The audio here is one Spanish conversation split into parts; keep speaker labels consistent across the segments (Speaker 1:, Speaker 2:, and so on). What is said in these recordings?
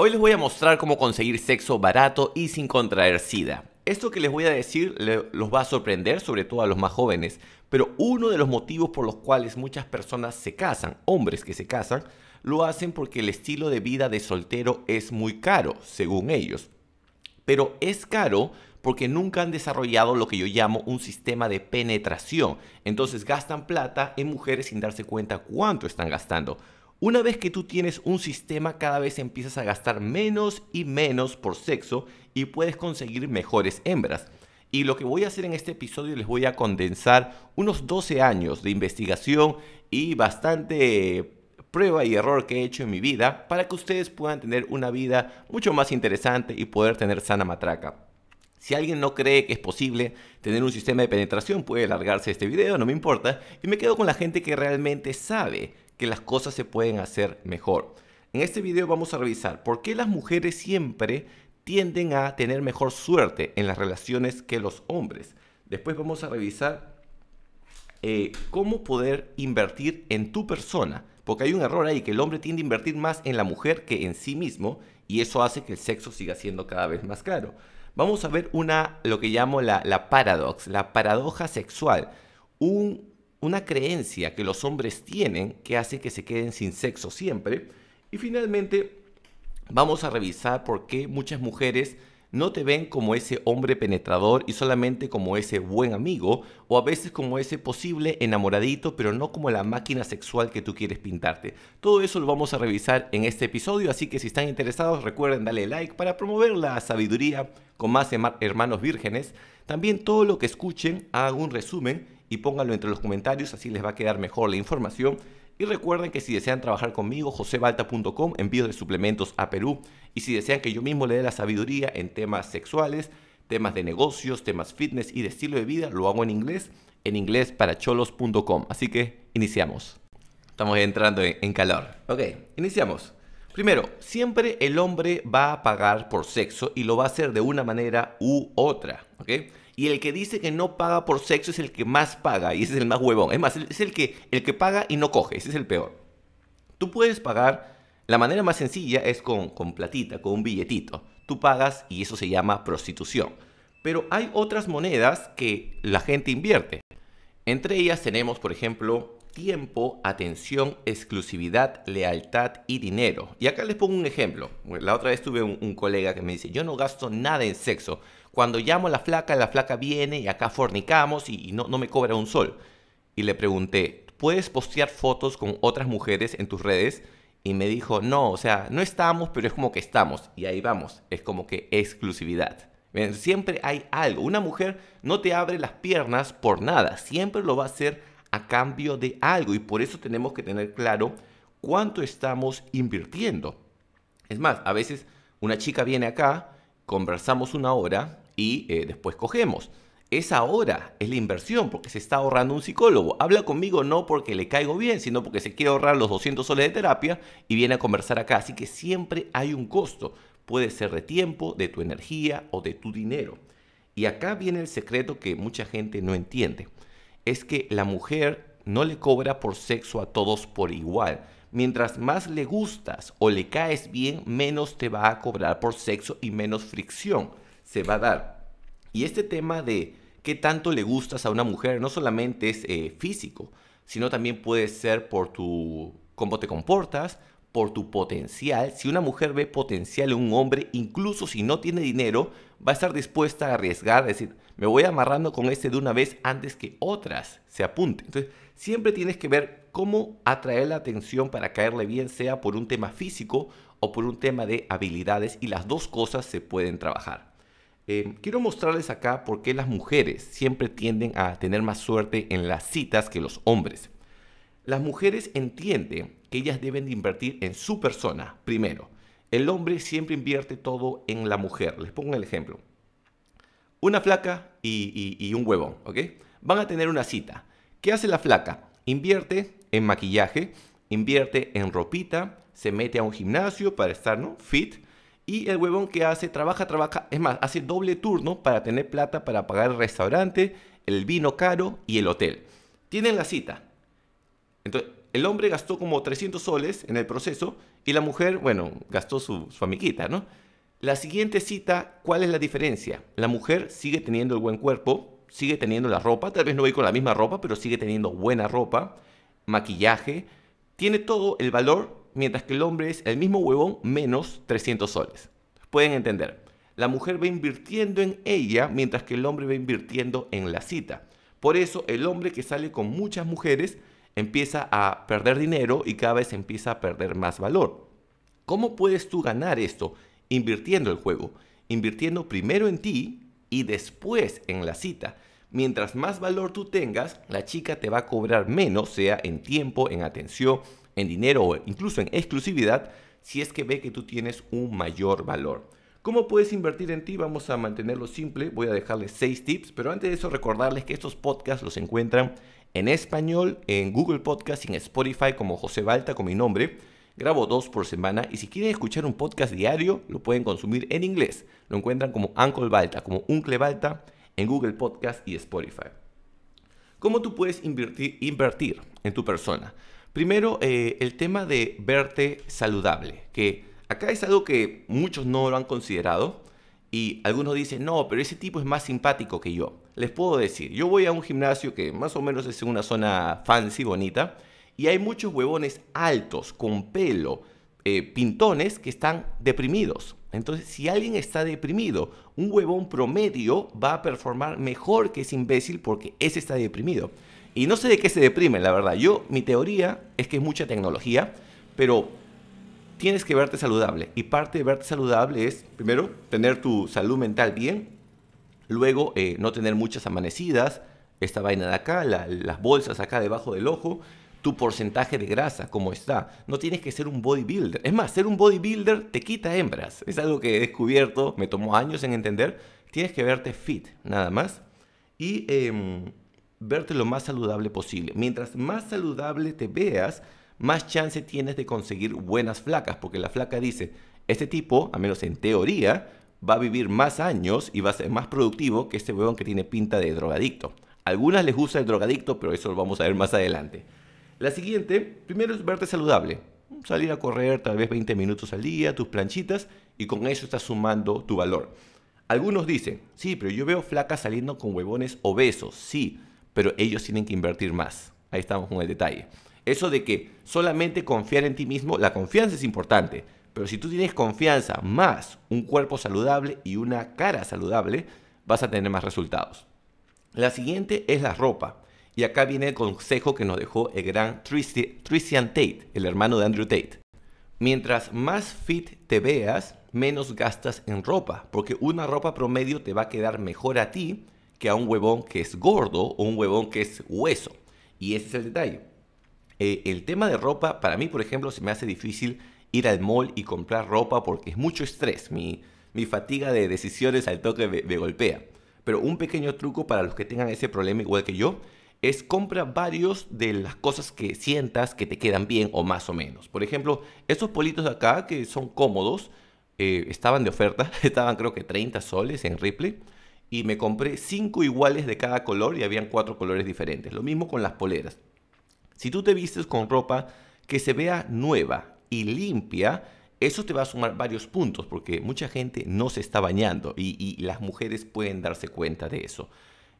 Speaker 1: Hoy les voy a mostrar cómo conseguir sexo barato y sin contraer sida. Esto que les voy a decir los va a sorprender, sobre todo a los más jóvenes, pero uno de los motivos por los cuales muchas personas se casan, hombres que se casan, lo hacen porque el estilo de vida de soltero es muy caro, según ellos. Pero es caro porque nunca han desarrollado lo que yo llamo un sistema de penetración. Entonces gastan plata en mujeres sin darse cuenta cuánto están gastando. Una vez que tú tienes un sistema, cada vez empiezas a gastar menos y menos por sexo y puedes conseguir mejores hembras. Y lo que voy a hacer en este episodio les voy a condensar unos 12 años de investigación y bastante eh, prueba y error que he hecho en mi vida para que ustedes puedan tener una vida mucho más interesante y poder tener sana matraca. Si alguien no cree que es posible tener un sistema de penetración, puede largarse este video, no me importa. Y me quedo con la gente que realmente sabe que las cosas se pueden hacer mejor. En este video vamos a revisar por qué las mujeres siempre tienden a tener mejor suerte en las relaciones que los hombres. Después vamos a revisar eh, cómo poder invertir en tu persona. Porque hay un error ahí, que el hombre tiende a invertir más en la mujer que en sí mismo y eso hace que el sexo siga siendo cada vez más caro vamos a ver una, lo que llamo la, paradox, la paradoja sexual. una creencia que los hombres tienen que hace que se queden sin sexo siempre. Y finalmente, vamos a revisar por qué muchas mujeres no te ven como ese hombre penetrador y solamente como ese buen amigo, o a veces como ese posible enamoradito, pero no como la máquina sexual que tú quieres pintarte. Todo eso lo vamos a revisar en este episodio, así que si están interesados recuerden darle like para promover la sabiduría con más hermanos vírgenes. También todo lo que escuchen, hagan un resumen y pónganlo entre los comentarios, así les va a quedar mejor la información. Y recuerden que si desean trabajar conmigo, josebalta.com, envío de suplementos a Perú. Y si desean que yo mismo le dé la sabiduría en temas sexuales, temas de negocios, temas fitness y de estilo de vida, lo hago en inglés, en inglés para Así que iniciamos. Estamos entrando en calor. Ok, iniciamos. Primero, siempre el hombre va a pagar por sexo y lo va a hacer de una manera u otra. ¿ok? Y el que dice que no paga por sexo es el que más paga y ese es el más huevón. Es más, es el que, el que paga y no coge, ese es el peor. Tú puedes pagar, la manera más sencilla es con, platita, con un billetito. Tú pagas y eso se llama prostitución. Pero hay otras monedas que la gente invierte. Entre ellas tenemos, por ejemplo, tiempo, atención, exclusividad, lealtad y dinero. Y acá les pongo un ejemplo. La otra vez tuve un, colega que me dice, yo no gasto nada en sexo. Cuando llamo a la flaca, la flaca viene y acá fornicamos y, no, me cobra un sol. Y le pregunté, ¿puedes postear fotos con otras mujeres en tus redes? Y me dijo, no, o sea, no estamos, pero es como que estamos. Y ahí vamos, es como que exclusividad. siempre hay algo. Una mujer no te abre las piernas por nada, siempre lo va a hacer a cambio de algo. Y por eso tenemos que tener claro cuánto estamos invirtiendo. Es más, a veces una chica viene acá, conversamos una hora, y eh, después cogemos. Es ahora, es la inversión, porque se está ahorrando un psicólogo. Habla conmigo no porque le caigo bien, sino porque se quiere ahorrar los 200 soles de terapia y viene a conversar acá. Así que siempre hay un costo. Puede ser de tiempo, de tu energía o de tu dinero. Y acá viene el secreto que mucha gente no entiende. Es que la mujer no le cobra por sexo a todos por igual. Mientras más le gustas o le caes bien, menos te va a cobrar por sexo y menos fricción se va a dar. Y este tema de qué tanto le gustas a una mujer no solamente es eh, físico, sino también puede ser por tu cómo te comportas, por tu potencial. Si una mujer ve potencial en un hombre, incluso si no tiene dinero, va a estar dispuesta a arriesgar, decir, me voy amarrando con este de una vez antes que otras se apunten. Entonces, siempre tienes que ver cómo atraer la atención para caerle bien, sea por un tema físico o por un tema de habilidades, y las dos cosas se pueden trabajar. Eh, quiero mostrarles acá por qué las mujeres siempre tienden a tener más suerte en las citas que los hombres. Las mujeres entienden que ellas deben de invertir en su persona primero. El hombre siempre invierte todo en la mujer. Les pongo el ejemplo. Una flaca y, y un huevón, ¿ok? Van a tener una cita. ¿Qué hace la flaca? Invierte en maquillaje, invierte en ropita, se mete a un gimnasio para estar ¿no? fit, y el huevón que hace, trabaja, trabaja, es más, hace doble turno para tener plata para pagar el restaurante, el vino caro y el hotel. Tienen la cita. Entonces, el hombre gastó como 300 soles en el proceso y la mujer, bueno, gastó su, amiguita, ¿no? La siguiente cita, ¿cuál es la diferencia? La mujer sigue teniendo el buen cuerpo, sigue teniendo la ropa, tal vez no ve con la misma ropa, pero sigue teniendo buena ropa, maquillaje, tiene todo el valor mientras que el hombre es el mismo huevón menos 300 soles. Pueden entender, la mujer va invirtiendo en ella mientras que el hombre va invirtiendo en la cita. Por eso el hombre que sale con muchas mujeres empieza a perder dinero y cada vez empieza a perder más valor. ¿Cómo puedes tú ganar esto? Invirtiendo el juego, invirtiendo primero en ti y después en la cita. Mientras más valor tú tengas, la chica te va a cobrar menos, sea en tiempo, en atención, en dinero o incluso en exclusividad si es que ve que tú tienes un mayor valor. ¿Cómo puedes invertir en ti? Vamos a mantenerlo simple. Voy a dejarles seis tips, pero antes de eso recordarles que estos podcasts los encuentran en español, en Google Podcasts y en Spotify como José Balta con mi nombre. Grabo dos por semana y si quieren escuchar un podcast diario, lo pueden consumir en inglés. Lo encuentran como Uncle Balta, como Uncle Balta en Google Podcast y Spotify. ¿Cómo tú puedes invertir en tu persona? Primero, eh, el tema de verte saludable, que acá es algo que muchos no lo han considerado y algunos dicen, no, pero ese tipo es más simpático que yo. Les puedo decir, yo voy a un gimnasio que más o menos es una zona fancy, bonita, y hay muchos huevones altos, con pelo, eh, pintones que están deprimidos. Entonces, si alguien está deprimido, un huevón promedio va a performar mejor que ese imbécil porque ese está deprimido. Y no sé de qué se deprimen, la verdad. Yo, mi teoría es que es mucha tecnología, pero tienes que verte saludable. Y parte de verte saludable es, primero, tener tu salud mental bien, luego, eh, no tener muchas amanecidas, esta vaina de acá, las bolsas acá debajo del ojo, tu porcentaje de grasa, cómo está. No tienes que ser un bodybuilder. Es más, ser un bodybuilder te quita hembras. Es algo que he descubierto, me tomó años en entender. Tienes que verte fit, nada más. Y eh, verte lo más saludable posible. Mientras más saludable te veas, más chance tienes de conseguir buenas flacas, porque la flaca dice, este tipo, a menos en teoría, va a vivir más años y va a ser más productivo que este huevón que tiene pinta de drogadicto. algunas les gusta el drogadicto, pero eso lo vamos a ver más adelante. La siguiente, primero es verte saludable. Salir a correr tal vez 20 minutos al día, tus planchitas, y con eso estás sumando tu valor. Algunos dicen, sí, pero yo veo flacas saliendo con huevones obesos. Sí, pero ellos tienen que invertir más. Ahí estamos con el detalle. Eso de que solamente confiar en ti mismo, la confianza es importante, pero si tú tienes confianza más un cuerpo saludable y una cara saludable, vas a tener más resultados. La siguiente es la ropa. Y acá viene el consejo que nos dejó el gran Tristian Tate, el hermano de Andrew Tate. Mientras más fit te veas, menos gastas en ropa, porque una ropa promedio te va a quedar mejor a ti que a un huevón que es gordo o un huevón que es hueso. Y ese es el detalle. Eh, el tema de ropa, para mí, por ejemplo, se me hace difícil ir al mall y comprar ropa porque es mucho estrés. Mi, fatiga de decisiones al toque me, golpea. Pero un pequeño truco para los que tengan ese problema igual que yo es compra varios de las cosas que sientas que te quedan bien o más o menos. Por ejemplo, estos politos de acá que son cómodos, eh, estaban de oferta, estaban creo que 30 soles en Ripley y me compré cinco iguales de cada color y habían cuatro colores diferentes. Lo mismo con las poleras. Si tú te vistes con ropa que se vea nueva y limpia, eso te va a sumar varios puntos porque mucha gente no se está bañando y, las mujeres pueden darse cuenta de eso.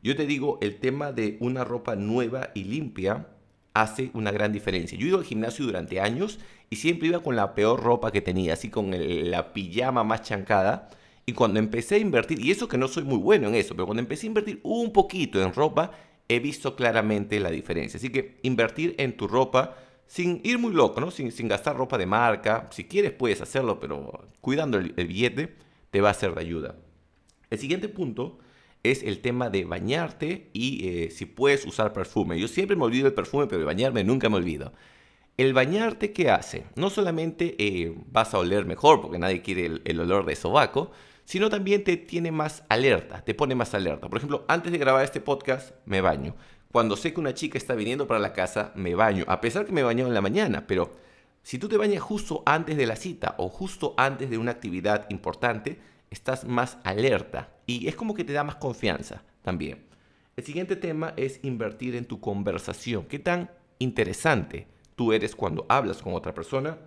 Speaker 1: Yo te digo, el tema de una ropa nueva y limpia hace una gran diferencia. Yo he ido al gimnasio durante años y siempre iba con la peor ropa que tenía, así con la pijama más chancada y cuando empecé a invertir, y eso que no soy muy bueno en eso, pero cuando empecé a invertir un poquito en ropa, he visto claramente la diferencia. Así que invertir en tu ropa sin ir muy loco, ¿no? Sin, gastar ropa de marca. Si quieres puedes hacerlo, pero cuidando el, billete te va a ser de ayuda. El siguiente punto es el tema de bañarte y eh, si puedes usar perfume. Yo siempre me olvido el perfume, pero bañarme nunca me olvido. El bañarte, ¿qué hace? No solamente eh, vas a oler mejor, porque nadie quiere el olor de sobaco, sino también te tiene más alerta, te pone más alerta. Por ejemplo, antes de grabar este podcast, me baño. Cuando sé que una chica está viniendo para la casa, me baño. A pesar que me baño en la mañana, pero si tú te bañas justo antes de la cita o justo antes de una actividad importante, estás más alerta y es como que te da más confianza también. El siguiente tema es invertir en tu conversación. ¿Qué tan interesante tú eres cuando hablas con otra persona?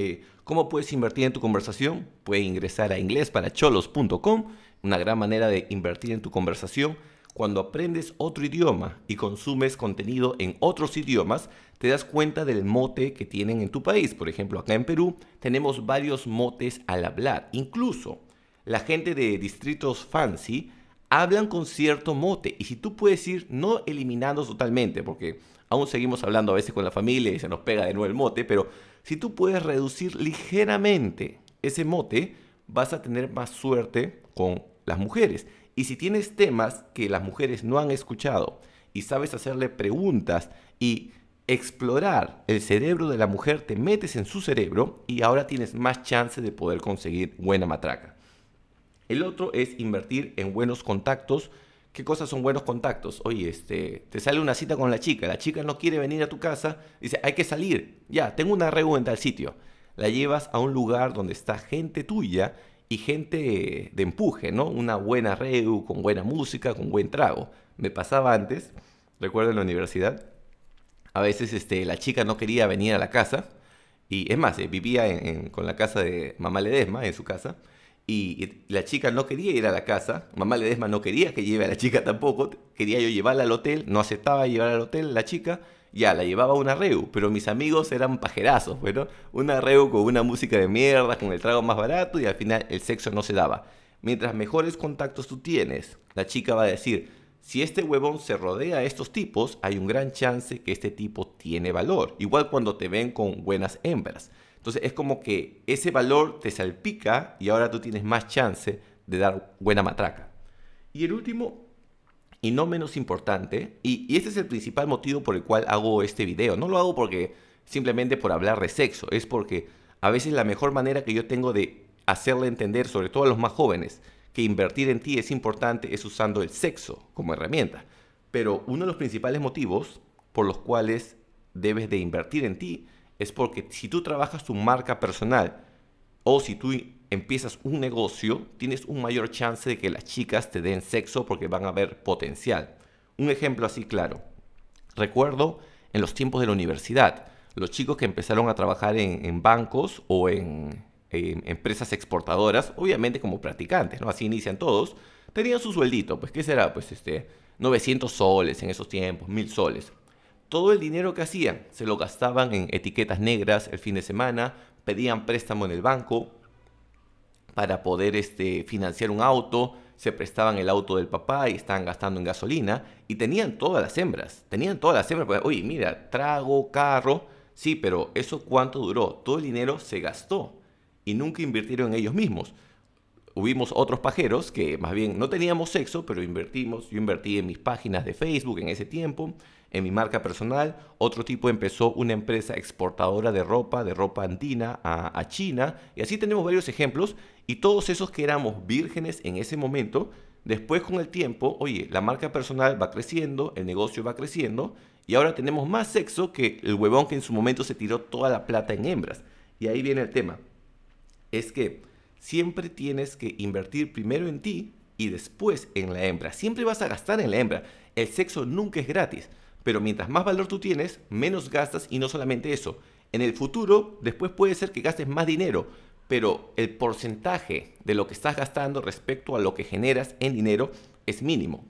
Speaker 1: Eh, ¿Cómo puedes invertir en tu conversación? Puedes ingresar a inglesparacholos.com, una gran manera de invertir en tu conversación. Cuando aprendes otro idioma y consumes contenido en otros idiomas, te das cuenta del mote que tienen en tu país. Por ejemplo, acá en Perú tenemos varios motes al hablar. Incluso la gente de distritos fancy hablan con cierto mote. Y si tú puedes ir no eliminando totalmente, porque aún seguimos hablando a veces con la familia y se nos pega de nuevo el mote, pero si tú puedes reducir ligeramente ese mote, vas a tener más suerte con las mujeres. Y si tienes temas que las mujeres no han escuchado y sabes hacerle preguntas y explorar el cerebro de la mujer, te metes en su cerebro y ahora tienes más chance de poder conseguir buena matraca. El otro es invertir en buenos contactos qué cosas son buenos contactos. Oye, este, te sale una cita con la chica, la chica no quiere venir a tu casa, dice, hay que salir, ya, tengo una reunión en tal sitio. La llevas a un lugar donde está gente tuya y gente de empuje, ¿no? Una buena reu, con buena música, con buen trago. Me pasaba antes, recuerdo en la universidad, a veces este, la chica no quería venir a la casa, y es más, eh, vivía con la casa de mamá Ledesma, en su casa, y, la chica no quería ir a la casa, mamá Ledesma no quería que lleve a la chica tampoco, quería yo llevarla al hotel, no aceptaba llevar al hotel la chica, ya, la llevaba a una reu, pero mis amigos eran pajerazos, bueno, una reu con una música de mierda, con el trago más barato y al final el sexo no se daba. Mientras mejores contactos tú tienes, la chica va a decir, si este huevón se rodea a estos tipos, hay un gran chance que este tipo tiene valor, igual cuando te ven con buenas hembras. Entonces es como que ese valor te salpica y ahora tú tienes más chance de dar buena matraca. Y el último, y no menos importante, y, este es el principal motivo por el cual hago este video. No lo hago porque simplemente por hablar de sexo, es porque a veces la mejor manera que yo tengo de hacerle entender, sobre todo a los más jóvenes, que invertir en ti es importante es usando el sexo como herramienta. Pero uno de los principales motivos por los cuales debes de invertir en ti es porque si tú trabajas tu marca personal o si tú empiezas un negocio, tienes un mayor chance de que las chicas te den sexo porque van a ver potencial. Un ejemplo así claro. Recuerdo en los tiempos de la universidad, los chicos que empezaron a trabajar en, bancos o en, empresas exportadoras, obviamente como practicantes, ¿no? Así inician todos, tenían su sueldito, pues ¿qué será? Pues este, 900 soles en esos tiempos, 1000 soles todo el dinero que hacían se lo gastaban en etiquetas negras el fin de semana, pedían préstamo en el banco para poder este, financiar un auto, se prestaban el auto del papá y estaban gastando en gasolina y tenían todas las hembras, tenían todas las hembras, oye, mira, trago, carro, sí, pero eso cuánto duró, todo el dinero se gastó y nunca invirtieron en ellos mismos hubimos otros pajeros que más bien no teníamos sexo, pero invertimos. Yo invertí en mis páginas de Facebook en ese tiempo, en mi marca personal. Otro tipo empezó una empresa exportadora de ropa, de ropa andina a, a China. Y así tenemos varios ejemplos. Y todos esos que éramos vírgenes en ese momento, después con el tiempo, oye, la marca personal va creciendo, el negocio va creciendo. Y ahora tenemos más sexo que el huevón que en su momento se tiró toda la plata en hembras. Y ahí viene el tema. Es que siempre tienes que invertir primero en ti y después en la hembra. Siempre vas a gastar en la hembra. El sexo nunca es gratis, pero mientras más valor tú tienes, menos gastas y no solamente eso. En el futuro, después puede ser que gastes más dinero, pero el porcentaje de lo que estás gastando respecto a lo que generas en dinero es mínimo.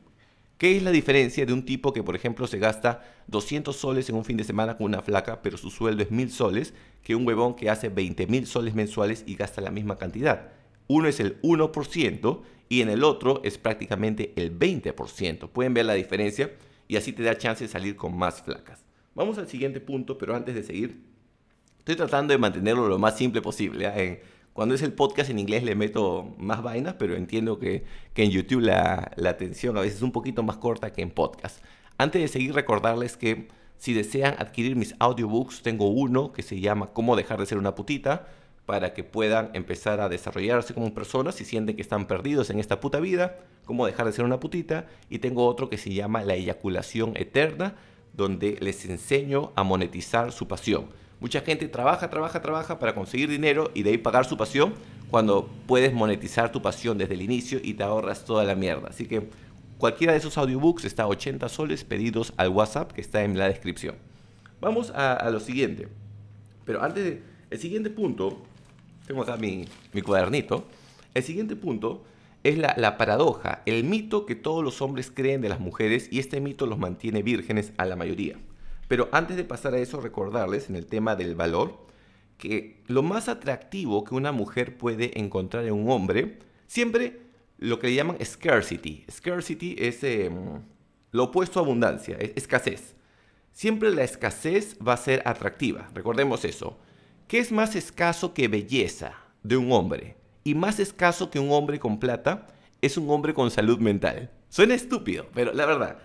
Speaker 1: ¿Qué es la diferencia de un tipo que, por ejemplo, se gasta 200 soles en un fin de semana con una flaca, pero su sueldo es 1000 soles, que un huevón que hace 20 mil soles mensuales y gasta la misma cantidad. Uno es el 1% y en el otro es prácticamente el 20%. Pueden ver la diferencia y así te da chance de salir con más flacas. Vamos al siguiente punto, pero antes de seguir, estoy tratando de mantenerlo lo más simple posible. ¿eh? Cuando es el podcast en inglés le meto más vainas, pero entiendo que, en YouTube la atención a veces es un poquito más corta que en podcast. Antes de seguir, recordarles que si desean adquirir mis audiobooks, tengo uno que se llama Cómo dejar de ser una putita para que puedan empezar a desarrollarse como personas si sienten que están perdidos en esta puta vida, cómo dejar de ser una putita, y tengo otro que se llama La eyaculación eterna, donde les enseño a monetizar su pasión. Mucha gente trabaja, trabaja, trabaja para conseguir dinero y de ahí pagar su pasión, cuando puedes monetizar tu pasión desde el inicio y te ahorras toda la mierda. Así que Cualquiera de esos audiobooks está a 80 soles pedidos al WhatsApp que está en la descripción. Vamos a, lo siguiente. Pero antes, de, el siguiente punto, tengo acá mi, mi cuadernito. El siguiente punto es la, la, paradoja, el mito que todos los hombres creen de las mujeres y este mito los mantiene vírgenes a la mayoría. Pero antes de pasar a eso, recordarles en el tema del valor que lo más atractivo que una mujer puede encontrar en un hombre siempre lo que le llaman scarcity. Scarcity es eh, lo opuesto a abundancia, es escasez. Siempre la escasez va a ser atractiva, recordemos eso. ¿Qué es más escaso que belleza de un hombre? Y más escaso que un hombre con plata es un hombre con salud mental. Suena estúpido, pero la verdad,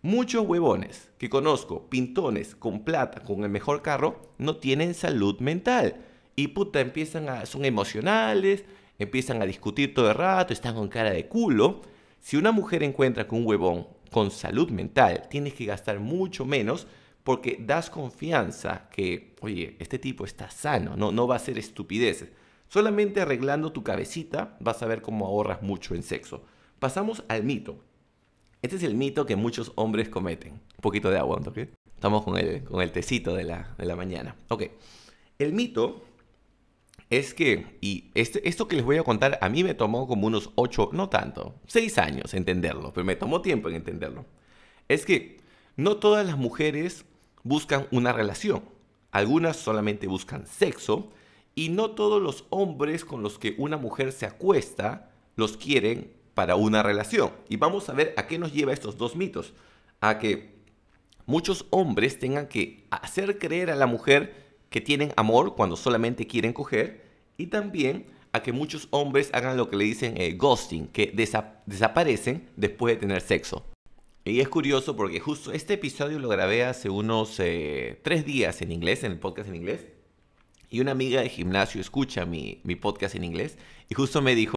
Speaker 1: muchos huevones que conozco, pintones con plata, con el mejor carro, no tienen salud mental. Y puta, empiezan a, son emocionales, empiezan a discutir todo el rato, están con cara de culo. Si una mujer encuentra con un huevón con salud mental, tienes que gastar mucho menos porque das confianza que, oye, este tipo está sano, no, no va a hacer estupideces. Solamente arreglando tu cabecita vas a ver cómo ahorras mucho en sexo. Pasamos al mito. Este es el mito que muchos hombres cometen. Un poquito de agua, ¿ok? Estamos con el, con el tecito de la, de la mañana. Ok. El mito es que, y este, esto que les voy a contar a mí me tomó como unos ocho, no tanto, seis años entenderlo, pero me tomó tiempo en entenderlo. Es que no todas las mujeres buscan una relación, algunas solamente buscan sexo y no todos los hombres con los que una mujer se acuesta los quieren para una relación. Y vamos a ver a qué nos lleva estos dos mitos, a que muchos hombres tengan que hacer creer a la mujer que tienen amor cuando solamente quieren coger y también a que muchos hombres hagan lo que le dicen eh, ghosting, que desaparecen después de tener sexo. Y es curioso porque justo este episodio lo grabé hace unos eh, tres días en inglés, en el podcast en inglés. Y una amiga de gimnasio escucha mi, podcast en inglés y justo me dijo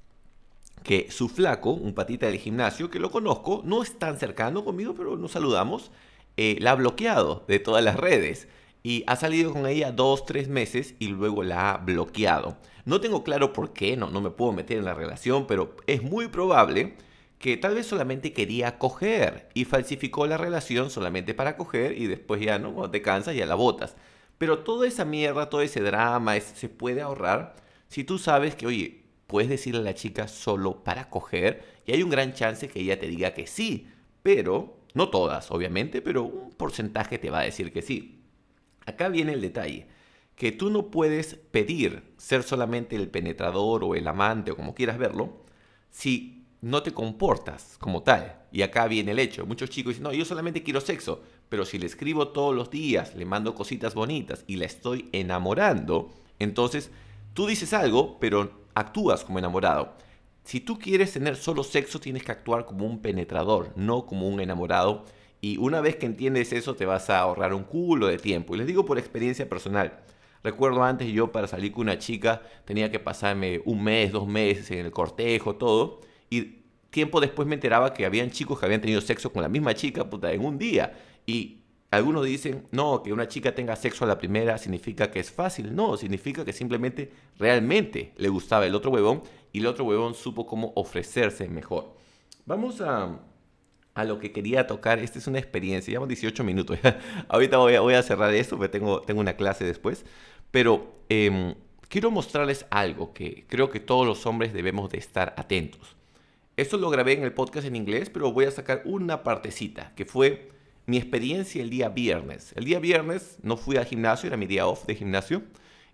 Speaker 1: que su flaco, un patita del gimnasio, que lo conozco, no es tan cercano conmigo, pero nos saludamos, eh, la ha bloqueado de todas las redes. Y ha salido con ella dos, tres meses y luego la ha bloqueado. No tengo claro por qué, no, no me puedo meter en la relación, pero es muy probable que tal vez solamente quería coger y falsificó la relación solamente para coger y después ya no, te cansas ya la botas. Pero toda esa mierda, todo ese drama se puede ahorrar si tú sabes que, oye, puedes decirle a la chica solo para coger y hay un gran chance que ella te diga que sí, pero, no todas obviamente, pero un porcentaje te va a decir que sí. Acá viene el detalle que tú no puedes pedir ser solamente el penetrador o el amante o como quieras verlo, si no te comportas como tal. Y acá viene el hecho. Muchos chicos dicen, no, yo solamente quiero sexo, pero si le escribo todos los días, le mando cositas bonitas y la estoy enamorando, entonces tú dices algo, pero actúas como enamorado. Si tú quieres tener solo sexo, tienes que actuar como un penetrador, no como un enamorado. Y una vez que entiendes eso, te vas a ahorrar un culo de tiempo. Y les digo por experiencia personal, Recuerdo antes yo para salir con una chica tenía que pasarme un mes, dos meses en el cortejo, todo. Y tiempo después me enteraba que habían chicos que habían tenido sexo con la misma chica, en un día. Y algunos dicen, no, que una chica tenga sexo a la primera significa que es fácil. No, significa que simplemente realmente le gustaba el otro huevón y el otro huevón supo cómo ofrecerse mejor. Vamos a a lo que quería tocar. Esta es una experiencia, llevamos 18 minutos. Ahorita voy a, voy a, cerrar esto porque tengo, tengo una clase después. Pero em, quiero mostrarles algo que creo que todos los hombres debemos de estar atentos. Esto lo grabé en el podcast en inglés, pero voy a sacar una partecita, que fue mi experiencia el día viernes. El día viernes no fui al gimnasio, era mi día off de gimnasio.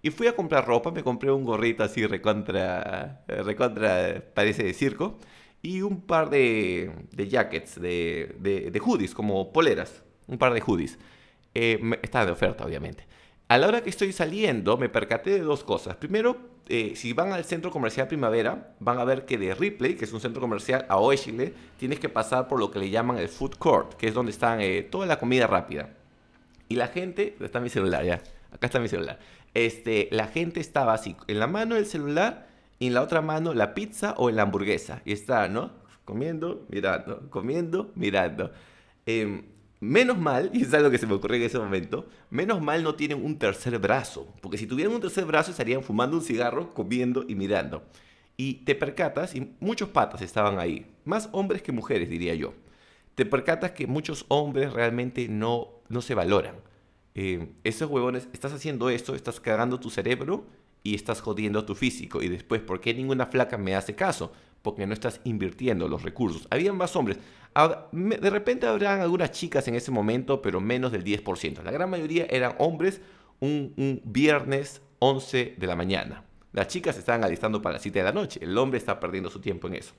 Speaker 1: Y fui a comprar ropa, me compré un gorrito así recontra, recontra, parece de circo y un par de, de jackets, de, de, hoodies, como poleras, un par de hoodies. Eh, está de oferta, obviamente. A la hora que estoy saliendo, me percaté de dos cosas. Primero, eh, si van al centro comercial Primavera, van a ver que de Ripley, que es un centro comercial a Oeshile, tienes que pasar por lo que le llaman el food court, que es donde están eh, toda la comida rápida. Y la gente, está mi celular ya, acá está mi celular. Este, la gente estaba así, en la mano del celular y en la otra mano la pizza o la hamburguesa. Y está, ¿no? Comiendo, mirando, comiendo, mirando. Em, menos mal, y es algo que se me ocurrió en ese momento, menos mal no tienen un tercer brazo. Porque si tuvieran un tercer brazo estarían fumando un cigarro, comiendo y mirando. Y te percatas, y muchos patas estaban ahí, más hombres que mujeres, diría yo. Te percatas que muchos hombres realmente no, no se valoran. Em, esos huevones, estás haciendo esto, estás cagando tu cerebro y estás jodiendo tu físico. Y después, ¿por qué ninguna flaca me hace caso? Porque no estás invirtiendo los recursos. Habían más hombres. De repente habrán algunas chicas en ese momento, pero menos del 10%. La gran mayoría eran hombres un, viernes 11 de la mañana. Las chicas se estaban alistando para las 7 de la noche. El hombre está perdiendo su tiempo en eso.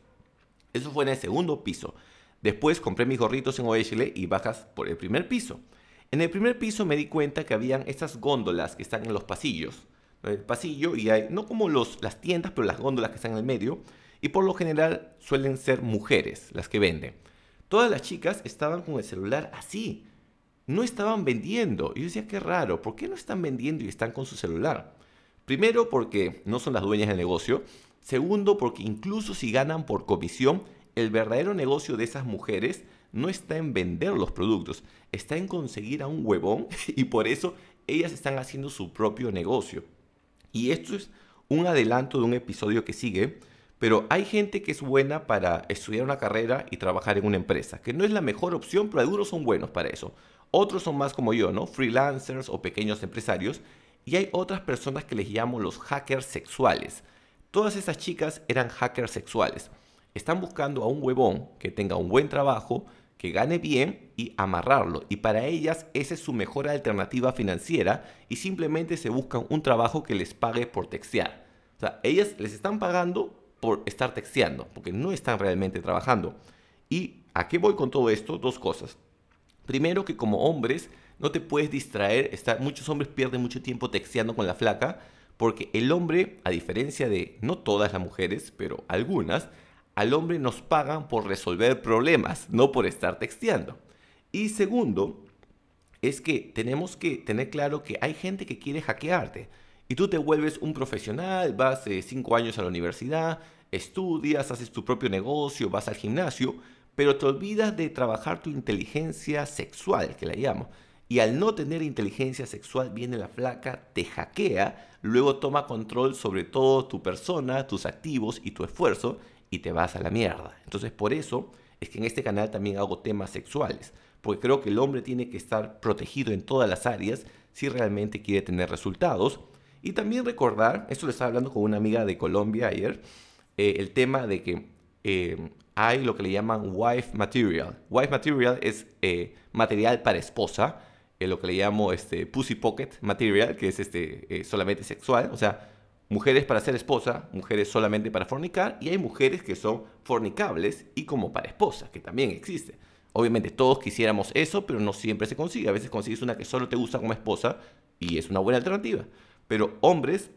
Speaker 1: Eso fue en el segundo piso. Después compré mis gorritos en OHL y bajas por el primer piso. En el primer piso me di cuenta que habían estas góndolas que están en los pasillos el pasillo y hay, no como las tiendas, pero las góndolas que están en el medio. Y por lo general suelen ser mujeres las que venden. Todas las chicas estaban con el celular así. No estaban vendiendo. Y yo decía, qué raro, ¿por qué no están vendiendo y están con su celular? Primero porque no son las dueñas del negocio. Segundo porque incluso si ganan por comisión, el verdadero negocio de esas mujeres no está en vender los productos, está en conseguir a un huevón y por eso ellas están haciendo su propio negocio. Y esto es un adelanto de un episodio que sigue, pero hay gente que es buena para estudiar una carrera y trabajar en una empresa, que no es la mejor opción, pero algunos son buenos para eso. Otros son más como yo, ¿no? Freelancers o pequeños empresarios. Y hay otras personas que les llamo los hackers sexuales. Todas esas chicas eran hackers sexuales. Están buscando a un huevón que tenga un buen trabajo, que gane bien y amarrarlo. Y para ellas esa es su mejor alternativa financiera y simplemente se buscan un trabajo que les pague por textear. O sea, ellas les están pagando por estar texteando, porque no están realmente trabajando. ¿Y a qué voy con todo esto? Dos cosas. Primero que como hombres no te puedes distraer, muchos hombres pierden mucho tiempo texteando con la flaca, porque el hombre, a diferencia de no todas las mujeres, pero algunas, al hombre nos pagan por resolver problemas, no por estar texteando. Y segundo, es que tenemos que tener claro que hay gente que quiere hackearte. Y tú te vuelves un profesional, vas eh, cinco años a la universidad, estudias, haces tu propio negocio, vas al gimnasio, pero te olvidas de trabajar tu inteligencia sexual, que la llamo. Y al no tener inteligencia sexual, viene la flaca, te hackea, luego toma control sobre todo tu persona, tus activos y tu esfuerzo, y te vas a la mierda. Entonces por eso es que en este canal también hago temas sexuales, porque creo que el hombre tiene que estar protegido en todas las áreas si realmente quiere tener resultados. Y también recordar, esto le estaba hablando con una amiga de Colombia ayer, eh, el tema de que eh, hay lo que le llaman wife material. Wife material es eh, material para esposa, lo que le llamo este, pussy pocket material, que es este, solamente sexual, o sea, mujeres para ser esposa, mujeres solamente para fornicar, y hay mujeres que son fornicables y como para esposa, que también existe. Obviamente todos quisiéramos eso, pero no siempre se consigue. A veces consigues una que solo te gusta como esposa y es una buena alternativa. Pero hombres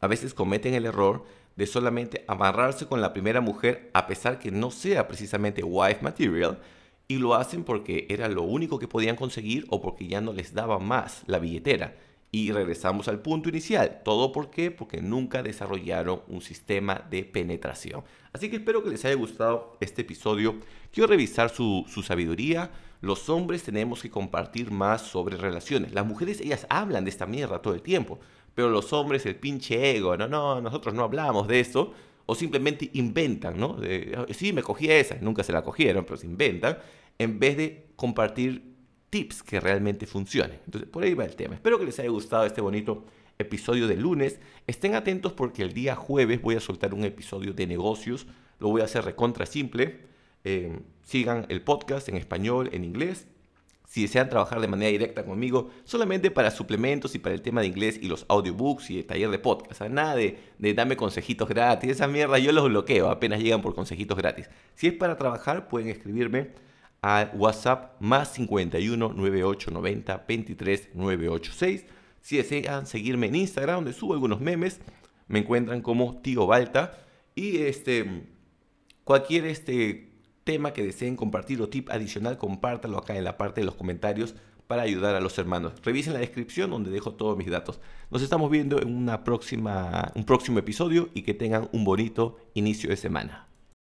Speaker 1: a veces cometen el error de solamente amarrarse con la primera mujer a pesar que no sea precisamente wife material y lo hacen porque era lo único que podían conseguir o porque ya no les daba más la billetera y regresamos al punto inicial. ¿Todo por qué? Porque nunca desarrollaron un sistema de penetración. Así que espero que les haya gustado este episodio. Quiero revisar su, su, sabiduría. Los hombres tenemos que compartir más sobre relaciones. Las mujeres, ellas hablan de esta mierda todo el tiempo. Pero los hombres, el pinche ego, no, no, nosotros no hablamos de eso. O simplemente inventan, ¿no? Ah, sí, me cogí esa, nunca se la cogieron, pero se inventan. En vez de compartir tips que realmente funcionen. Entonces, por ahí va el tema. Espero que les haya gustado este bonito episodio de lunes. Estén atentos porque el día jueves voy a soltar un episodio de negocios. Lo voy a hacer recontra simple. Em, sigan el podcast en español, en inglés. Si desean trabajar de manera directa conmigo, solamente para suplementos y para el tema de inglés y los audiobooks y el taller de podcast. nada de, de dame consejitos gratis. Esa mierda yo los bloqueo apenas llegan por consejitos gratis. Si es para trabajar, pueden escribirme a WhatsApp más 51 9890 23 986. Si desean seguirme en Instagram, donde subo algunos memes, me encuentran como Tío Balta. Y este, cualquier este tema que deseen compartir o tip adicional, compártalo acá en la parte de los comentarios para ayudar a los hermanos. Revisen la descripción donde dejo todos mis datos. Nos estamos viendo en una próxima, un próximo episodio y que tengan un bonito inicio de semana.